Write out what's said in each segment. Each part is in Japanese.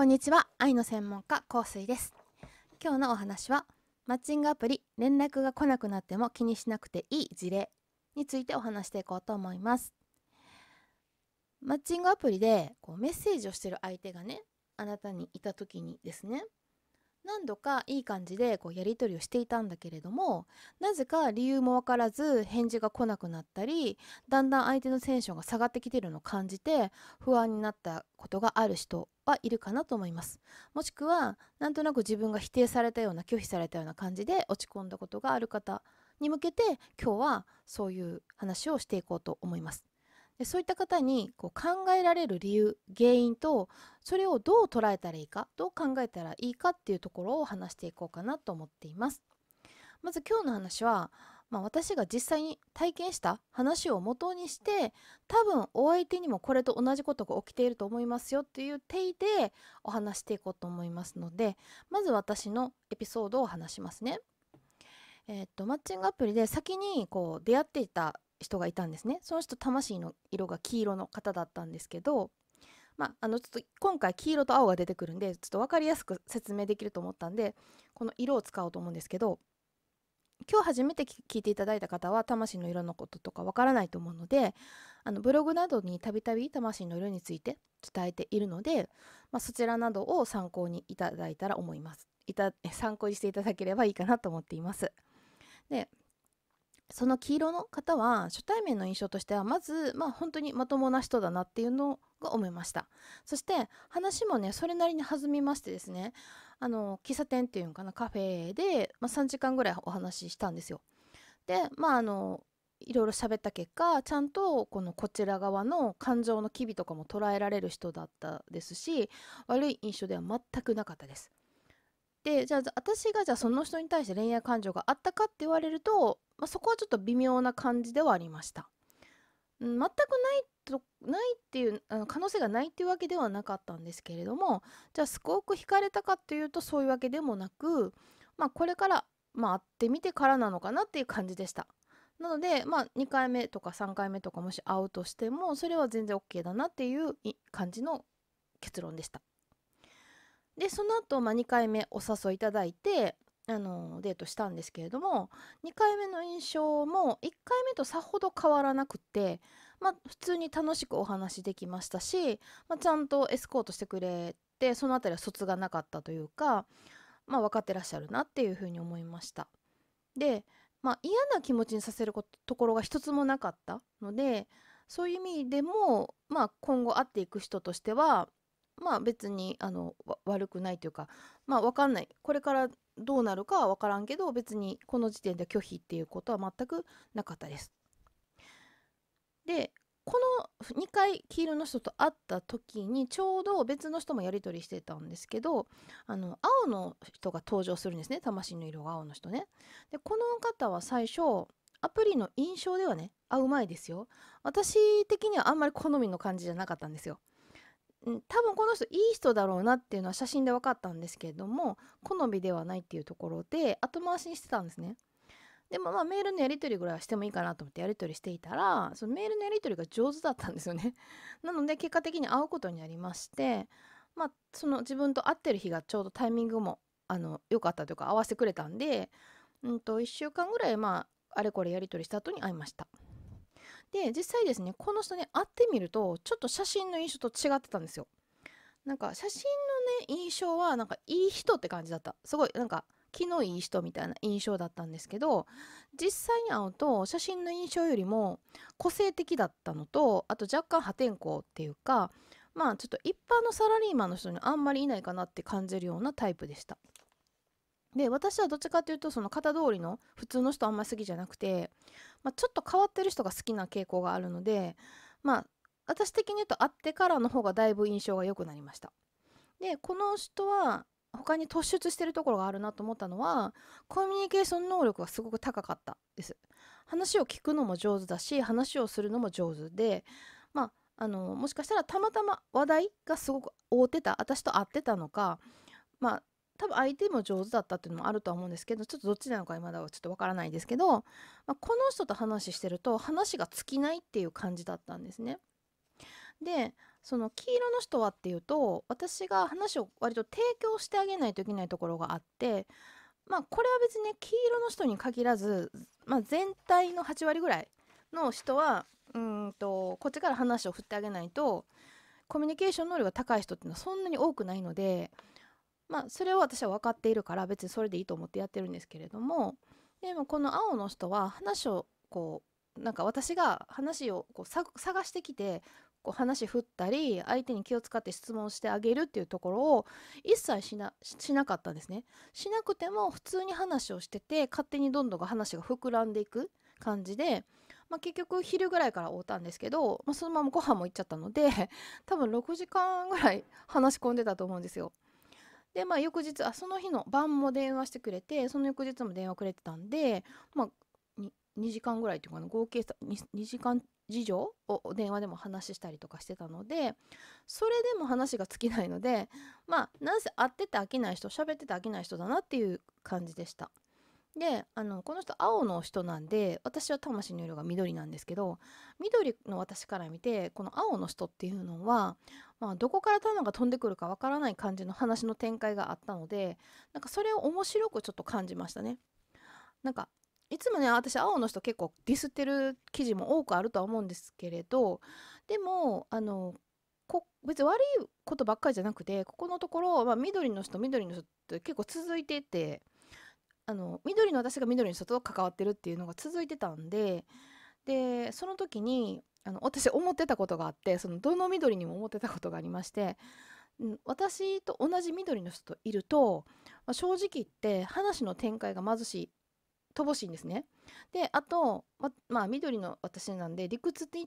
こんにちは愛の専門家香水です今日のお話はマッチングアプリ連絡が来なくなっても気にしなくていい事例についてお話していこうと思いますマッチングアプリでこうメッセージをしてる相手がねあなたにいた時にですね何度かいい感じでこうやり取りをしていたんだけれどもなぜか理由も分からず返事が来なくなったりだんだん相手のテンションが下がってきてるのを感じて不安になったことがある人はいるかなと思いますもしくはなんとなく自分が否定されたような拒否されたような感じで落ち込んだことがある方に向けて今日はそういう話をしていこうと思いますでそういった方にこう考えられる理由原因とそれをどう捉えたらいいかどう考えたらいいかっていうところを話していこうかなと思っていますまず今日の話はまあ、私が実際に体験した話を元にして多分お相手にもこれと同じことが起きていると思いますよっていう体でお話していこうと思いますのでまず私のエピソードを話しますね。えー、っとマッチングアプリで先にこう出会っていた人がいたんですね。その人魂の色が黄色の方だったんですけどまあ、あのちょっと今回黄色と青が出てくるんでちょっと分かりやすく説明できると思ったんでこの色を使おうと思うんですけど今日初めて聞いていただいた方は魂の色のこととかわからないと思うのであのブログなどにたびたび魂の色について伝えているので、まあ、そちらなどを参考にいただいたら思いますいた 参考にしていただければいいかなと思っていますでその黄色の方は初対面の印象としてはまず、まあ、本当にまともな人だなっていうのが思いましたそして話もねそれなりに弾みましてですねあの喫茶店っていうのかなカフェで、まあ、3時間ぐらいお話ししたんですよでまああのいろいろ喋った結果ちゃんとこのこちら側の感情の機微とかも捉えられる人だったですし悪い印象では全くなかったですでじゃあ私がじゃあその人に対して恋愛感情があったかって言われるとまあ、そこはちょっと微妙な感じではありました。うん、全くないとないっていうあの可能性がないっていうわけではなかったんですけれどもじゃあすごく惹かれたかっていうとそういうわけでもなく、まあ、これから、まあ、会ってみてからなのかなっていう感じでした。なので、まあ、2回目とか3回目とかもし会うとしてもそれは全然 OK だなっていう感じの結論でした。でその後、まあ、2回目お誘いいただいてあのデートしたんですけれども2回目の印象も1回目とさほど変わらなくて、まあ、普通に楽しくお話できましたし、まあ、ちゃんとエスコートしてくれてその辺りは卒がなかったというか、まあ、分かってらっしゃるなっていうふうに思いました。で、まあ、嫌な気持ちにさせるところが一つもなかったのでそういう意味でも、まあ、今後会っていく人としてはまあ別にあの悪くないというかまあ分かんないこれからどうなるかは分からんけど別にこの時点で拒否っていうことは全くなかったです。でこの2回黄色の人と会った時にちょうど別の人もやり取りしてたんですけどあの青の人が登場するんですね魂の色が青の人ね。でこの方は最初アプリの印象ではねあうまいですよ私的にはあんまり好みの感じじゃなかったんですよ。多分この人いい人だろうなっていうのは写真で分かったんですけれども好みではないっていうところで後回しにしてたんですね。でもまあメールのやり取りぐらいはしてもいいかなと思ってやり取りしていたらそのメールのやり取りが上手だったんですよね。なので結果的に会うことになりましてまあその自分と会ってる日がちょうどタイミングもあの良かったというか合わせてくれたんで、うん、と1週間ぐらいまああれこれやり取りした後に会いました。で実際ですねこの人ね会ってみるとちょっと写真の印象と違ってたんですよなんか写真のね印象はなんかいい人って感じだったすごいなんか気のいい人みたいな印象だったんですけど実際に会うと写真の印象よりも個性的だったのとあと若干破天荒っていうかまあちょっと一般のサラリーマンの人にあんまりいないかなって感じるようなタイプでした。で私はどっちかっていうとその型通りの普通の人あんまり好きじゃなくてまあ、ちょっと変わってる人が好きな傾向があるので、まあ、私的に言うと会ってからの方がだいぶ印象が良くなりました。でこの人は他に突出してるところがあるなと思ったのはコミュニケーション能力がすごく高かったです話を聞くのも上手だし話をするのも上手でまああのもしかしたらたまたま話題がすごく合うてた私と会ってたのかまあ多分相手も上手だったっていうのもあるとは思うんですけどちょっとどっちなのかまだはちょっとわからないですけど、まあ、この人と話してると話が尽きないっていう感じだったんですね。でその黄色の人はっていうと私が話を割と提供してあげないといけないところがあってまあこれは別にね黄色の人に限らず、まあ、全体の8割ぐらいの人はうんとこっちから話を振ってあげないとコミュニケーション能力が高い人っていうのはそんなに多くないのでまあ、それを私は分かっているから別にそれでいいと思ってやってるんですけれどもでもこの青の人は話をこうなんか私が話をこう探してきてこう話振ったり相手に気を使って質問してあげるっていうところを一切しなしなかったんですね。しなくても普通に話をしてて勝手にどんどん話が膨らんでいく感じで、まあ、結局昼ぐらいから会うたんですけど、まあ、そのままご飯も行っちゃったので多分6時間ぐらい話し込んでたと思うんですよ。で、まあ、翌日、あ、その日の晩も電話してくれて、その翌日も電話くれてたんで、まあ、2時間ぐらいっていうか合計 2, 2時間事情を電話でも話したりとかしてたのでそれでも話が尽きないのでまあなんせ会ってて飽きない人喋ってて飽きない人だなっていう感じでしたであのこの人青の人なんで私は魂の色が緑なんですけど緑の私から見てこの青の人っていうのは、まあ、どこから玉が飛んでくるかわからない感じの話の展開があったのでなんかそれを面白くちょっと感じましたね。なんかいつもね私青の人結構ディスってる記事も多くあるとは思うんですけれどでもあのこ別に悪いことばっかりじゃなくてここのところ、まあ、緑の人緑の人って結構続いててあの緑の私が緑の人と関わってるっていうのが続いてたんででその時にあの私思ってたことがあってそのどの緑にも思ってたことがありまして、うん、私と同じ緑の人といると、まあ、正直言って話の展開が貧しい乏しいんですね。であと、ま、まあ緑の私なんで理屈って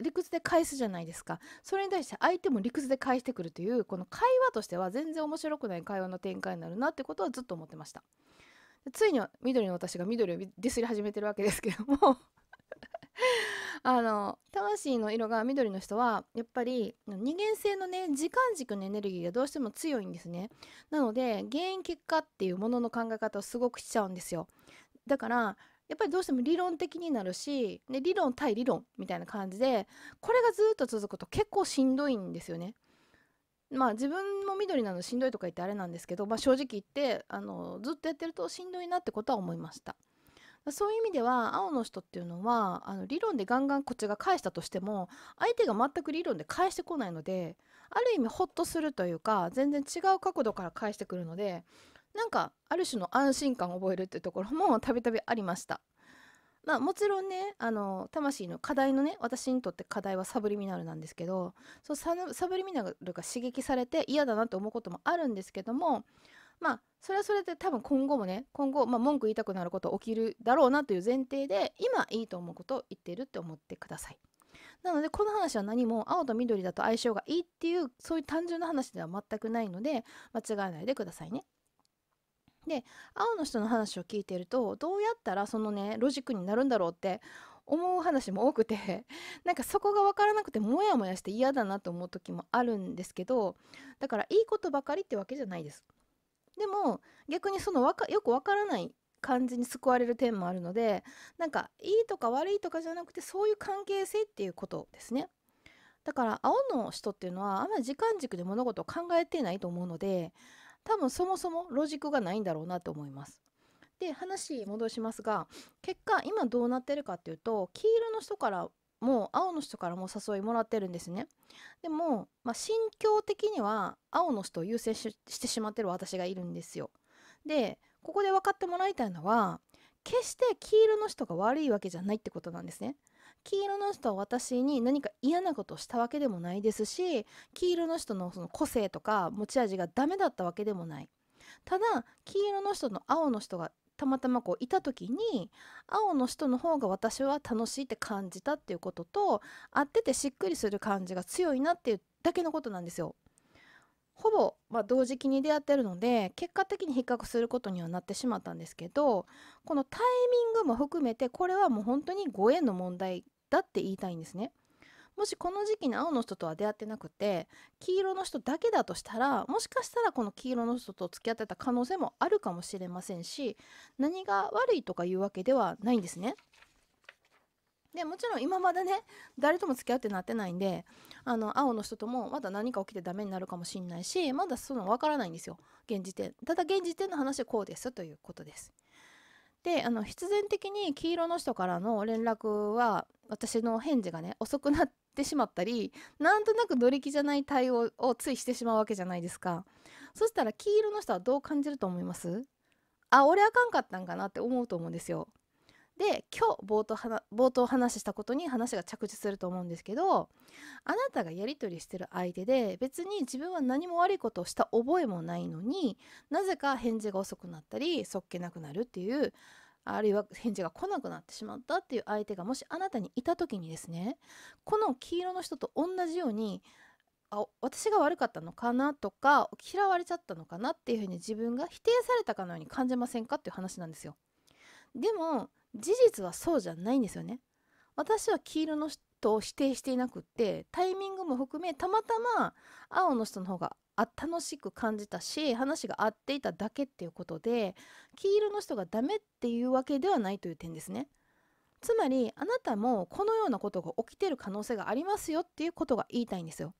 理屈で返すじゃないですかそれに対して相手も理屈で返してくるというこの会話としては全然面白くない会話の展開になるなってことはずっと思ってましたついには緑の私が緑をディスり始めてるわけですけども あの魂の色が緑の人はやっぱり二元性のね時間軸のエネルギーがどうしても強いんですねなので原因結果っていうものの考え方をすごくしちゃうんですよだからやっぱりどうしても理論的になるし、ね、理論対理論みたいな感じでこれがずっと続くと結構しんどいんですよねまあ自分も緑なのしんどいとか言ってあれなんですけど、まあ、正直言ってあのずっとやってるとしんどいなってことは思いましたそういう意味では青の人っていうのはあの理論でガンガンこっちが返したとしても相手が全く理論で返してこないのである意味ホッとするというか全然違う角度から返してくるのでなんかある種の安心感を覚えるっていうところもたびたびありました。まあもちろんねあの魂の課題のね私にとって課題はサブリミナルなんですけどそのサブリミナルが刺激されて嫌だなと思うこともあるんですけどもまあそれはそれで多分今後もね今後、まあ、文句言いたくなること起きるだろうなという前提で今いいと思うことを言っているって思ってください。なのでこの話は何も青と緑だと相性がいいっていうそういう単純な話では全くないので間違えないでくださいね。で青の人の話を聞いてるとどうやったらそのねロジックになるんだろうって思う話も多くて なんかそこが分からなくてモヤモヤして嫌だなと思う時もあるんですけどだからいいことばかりってわけじゃないです。でも逆にそのかよく分からない感じに救われる点もあるのでなんかいいとか悪いとかじゃなくてそういう関係性っていうことですね。だから青の人っていうのはあんまり時間軸で物事を考えてないと思うので多分そもそもロジックがないんだろうなと思います。で話戻しますが結果今どうなってるかっていうと黄色の人からも青の人からも誘いもらってるんですね。でも、まあ、心境的には青の人を優先してしまってる私がいるんですよ。でここで分かってもらいたいのは決して黄色の人が悪いわけじゃないってことなんですね。黄色の人は私に何か嫌なことをしたわけでもないですし黄色の人のその個性とか持ち味がダメだったわけでもないただ黄色の人の青の人がたまたまこういた時に青の人の方が私は楽しいって感じたっていうことと合っててしっくりする感じが強いなっていうだけのことなんですよ。ほぼ、まあ、同時期に出会ってるので結果的に比較することにはなってしまったんですけどこのタイミングも含めてこれはもう本当にご縁の問題だって言いたいんですね。もしこの時期に青の人とは出会ってなくて黄色の人だけだとしたらもしかしたらこの黄色の人と付き合ってた可能性もあるかもしれませんし何が悪いとかいうわけではないんですね。でもちろん今までね誰とも付き合ってなってないんであの青の人ともまだ何か起きてダメになるかもしれないしまだその分からないんですよ現時点ただ現時点の話はこうですということですであの必然的に黄色の人からの連絡は私の返事がね遅くなってしまったりなんとなく乗り気じゃない対応をついしてしまうわけじゃないですかそしたら黄色の人はどう感じると思いますあ俺あかんかったんかなって思うと思うんですよで今日冒頭冒頭話したことに話が着地すると思うんですけどあなたがやり取りしてる相手で別に自分は何も悪いことをした覚えもないのになぜか返事が遅くなったりそっけなくなるっていうあるいは返事が来なくなってしまったっていう相手がもしあなたにいた時にですねこの黄色の人と同じようにあ私が悪かったのかなとか嫌われちゃったのかなっていうふうに自分が否定されたかのように感じませんかっていう話なんですよ。でも事実はそうじゃないんですよね。私は黄色の人を否定していなくってタイミングも含めたまたま青の人の方があ楽しく感じたし話が合っていただけっていうことで黄色の人がダメっていうわけではないという点ですね。つまりあなたもこのようなことが起きてる可能性がありますよっていうことが言いたいんですよ。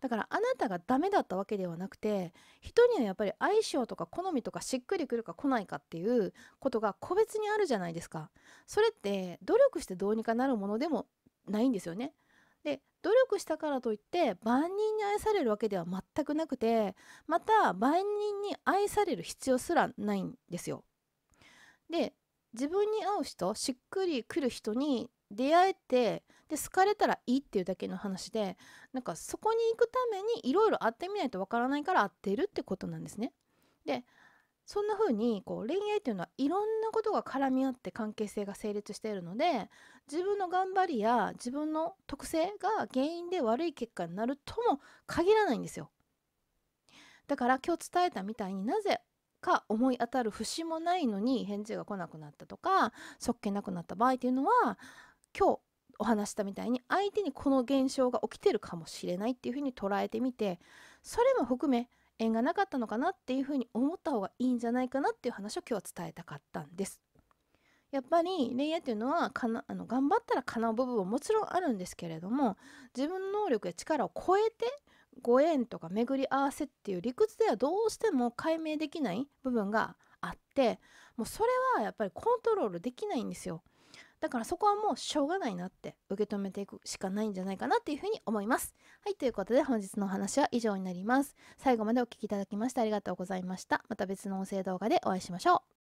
だからあなたがダメだったわけではなくて人にはやっぱり相性とか好みとかしっくりくるか来ないかっていうことが個別にあるじゃないですか。それって努力してどうにかなるものでもないんですよね。努力したからといって万人に愛されるわけでは全くなくてまた万人に愛される必要すらないんですよ。で自分に合う人しっくりくる人に出会えてで好かれたらいいっていうだけの話でなんかそこに行くためにいろいろ会ってみないとわからないから会ってるってことなんですね。でそんな風にこう恋愛っていうのはいろんなことが絡み合って関係性が成立しているので自分の頑張りや自分の特性が原因で悪い結果になるとも限らないんですよ。だから今日伝えたみたいになぜか思い当たる節もないのに返事が来なくなったとかそっけなくなった場合っていうのは今日お話したみたいに相手にこの現象が起きてるかもしれないっていうふうに捉えてみてそれも含め縁がなかったのかなっていうふうに思った方がいいんじゃないかなっていう話を今日は伝えたかったんです。やっぱり恋愛っていうのはかなあの頑張ったら叶う部分ももちろんあるんですけれども自分の能力や力を超えてご縁とか巡り合わせっていう理屈ではどうしても解明できない部分があってもうそれはやっぱりコントロールできないんですよ。だからそこはもうしょうがないなって受け止めていくしかないんじゃないかなっていうふうに思います。はい、ということで本日のお話は以上になります。最後までお聴きいただきましてありがとうございました。また別の音声動画でお会いしましょう。